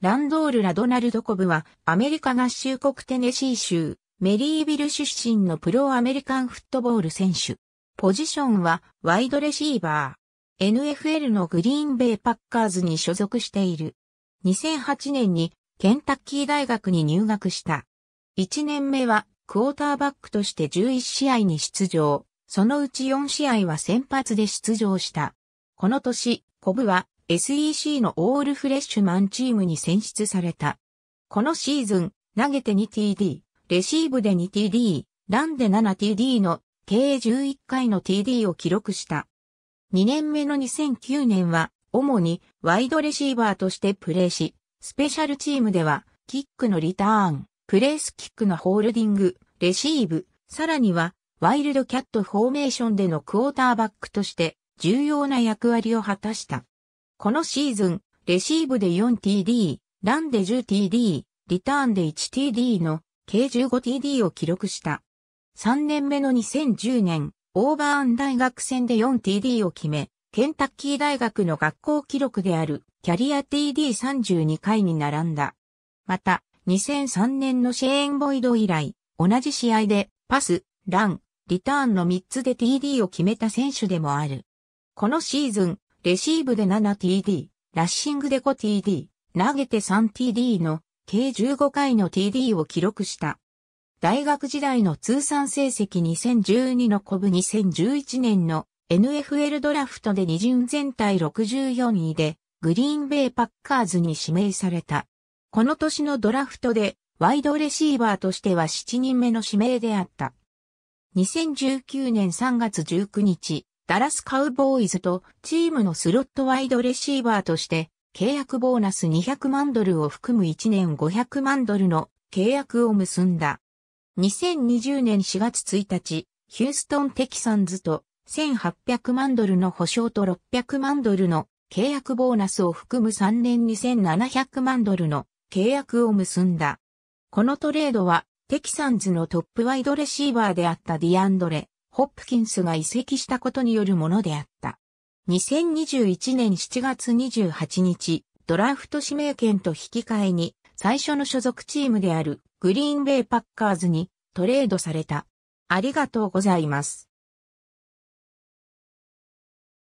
ランドール・ラドナルド・コブは、アメリカ合衆国テネシー州、メリービル出身のプロアメリカンフットボール選手。ポジションは、ワイドレシーバー。NFL のグリーンベイパッカーズに所属している。2008年に、ケンタッキー大学に入学した。1年目は、クォーターバックとして11試合に出場。そのうち4試合は先発で出場した。この年、コブは SEC のオールフレッシュマンチームに選出された。このシーズン、投げて 2TD、レシーブで 2TD、ランで 7TD の計11回の TD を記録した。2年目の2009年は、主にワイドレシーバーとしてプレーし、スペシャルチームでは、キックのリターン、プレースキックのホールディング、レシーブ、さらには、ワイルドキャットフォーメーションでのクォーターバックとして、重要な役割を果たした。このシーズン、レシーブで 4TD、ランで 10TD、リターンで 1TD の計 15TD を記録した。3年目の2010年、オーバーン大学戦で 4TD を決め、ケンタッキー大学の学校記録であるキャリア TD32 回に並んだ。また、2003年のシェーン・ボイド以来、同じ試合でパス、ラン、リターンの3つで TD を決めた選手でもある。このシーズン、レシーブで 7TD、ラッシングで 5TD、投げて 3TD の計15回の TD を記録した。大学時代の通算成績2012のコブ2011年の NFL ドラフトで2巡全体64位でグリーンベイパッカーズに指名された。この年のドラフトでワイドレシーバーとしては7人目の指名であった。2019年3月19日、ダラスカウボーイズとチームのスロットワイドレシーバーとして契約ボーナス200万ドルを含む1年500万ドルの契約を結んだ。2020年4月1日、ヒューストンテキサンズと1800万ドルの保証と600万ドルの契約ボーナスを含む3年2700万ドルの契約を結んだ。このトレードはテキサンズのトップワイドレシーバーであったディアンドレ、ホップキンスが移籍したことによるものであった。2021年7月28日、ドラフト指名権と引き換えに、最初の所属チームであるグリーンベイパッカーズにトレードされた。ありがとうございます。